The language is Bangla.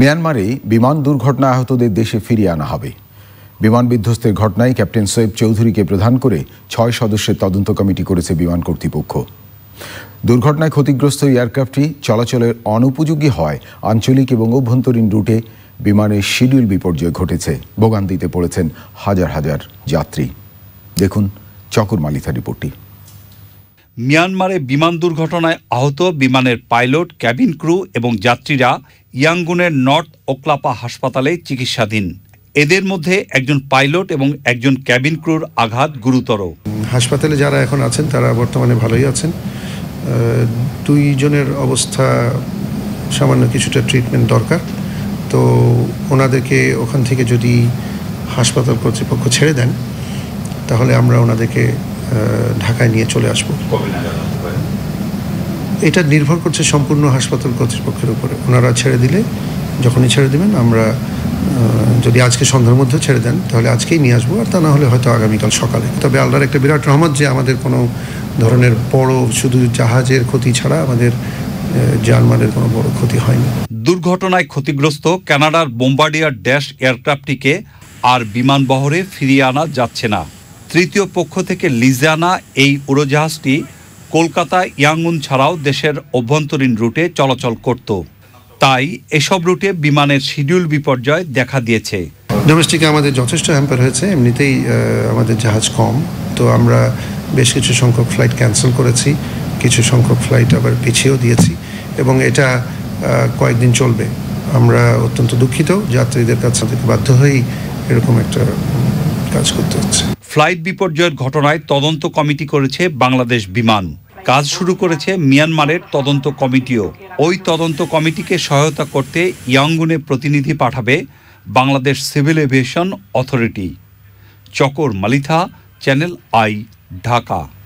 মিয়ানমারে বিমান দুর্ঘটনা আহতদের দেশে ফিরিয়ে আনা হবে বিমান বিধ্বস্তের ঘটনায় ক্যাপ্টেন সৈয়দ চৌধুরীকে প্রধান করে ছয় সদস্যের তদন্ত কমিটি করেছে বিমান কর্তৃপক্ষ দুর্ঘটনায় ক্ষতিগ্রস্ত এয়ারক্রাফটটি চলাচলের অনুপযোগী হয় আঞ্চলিক এবং অভ্যন্তরীণ রুটে বিমানের শিডিউল বিপর্যয় ঘটেছে ভোগান্তিতে পড়েছেন হাজার হাজার যাত্রী দেখুন চকর মালিথা রিপোর্টটি মিয়ানমারে বিমান দুর্ঘটনায় আহত বিমানের পাইলট ক্যাবিন ক্রু এবং যাত্রীরা ইয়াঙ্গুনের নর্থ ওকলাপা হাসপাতালে চিকিৎসাধীন এদের মধ্যে একজন পাইলট এবং একজন ক্যাবিন ক্রুর আঘাত গুরুতর হাসপাতালে যারা এখন আছেন তারা বর্তমানে ভালোই আছেন দুইজনের অবস্থা সামান্য কিছুটা ট্রিটমেন্ট দরকার তো ওনাদেরকে ওখান থেকে যদি হাসপাতাল কর্তৃপক্ষ ছেড়ে দেন তাহলে আমরা ওনাদেরকে ঢাকায় নিয়ে চলে আসবো এটা নির্ভর করছে সম্পূর্ণ হাসপাতাল কর্তৃপক্ষের উপরে ওনারা ছেড়ে দিলে যখনই ছেড়ে দেবেন আমরা যদি আজকে সন্ধ্যার মধ্যে ছেড়ে দেন তাহলে আজকেই নিয়ে আসবো আর তা না হলে হয়তো আগামীকাল সকালে তবে আল্লাহর একটা বিরাট রহমত যে আমাদের কোনো ধরনের বড় শুধু জাহাজের ক্ষতি ছাড়া আমাদের জার্মানের কোনো বড় ক্ষতি হয়নি দুর্ঘটনায় ক্ষতিগ্রস্ত কানাডার বোম্বার্ডিয়ার ড্যাশ এয়ারক্রাফটটিকে আর বিমানবহরে ফিরিয়ে আনা যাচ্ছে না তৃতীয় পক্ষ থেকে লিজানা এই উড়োজাহাজটি কলকাতা ইয়াঙ্গুন ছাড়াও দেশের অভ্যন্তরীণ রুটে চলাচল করত তাই এসব রুটে বিমানের শিডিউল বিপর্যয় দেখা দিয়েছে ডোমেস্টিকে আমাদের যথেষ্ট হ্যাম্পার হয়েছে এমনিতেই আমাদের জাহাজ কম তো আমরা বেশ কিছু সংখ্যক ফ্লাইট ক্যান্সেল করেছি কিছু সংখ্যক ফ্লাইট আবার পিছিয়েও দিয়েছি এবং এটা কয়েকদিন চলবে আমরা অত্যন্ত দুঃখিত যাত্রীদের কাছে বাধ্য হয়েই এরকম একটা কাজ করতে হচ্ছে ফ্লাইট বিপর্যয়ের ঘটনায় তদন্ত কমিটি করেছে বাংলাদেশ বিমান কাজ শুরু করেছে মিয়ানমারের তদন্ত কমিটিও ওই তদন্ত কমিটিকে সহায়তা করতে ইয়াঙ্গুনে প্রতিনিধি পাঠাবে বাংলাদেশ সিভিল এভিয়েশন অথরিটি চকর মালিথা চ্যানেল আই ঢাকা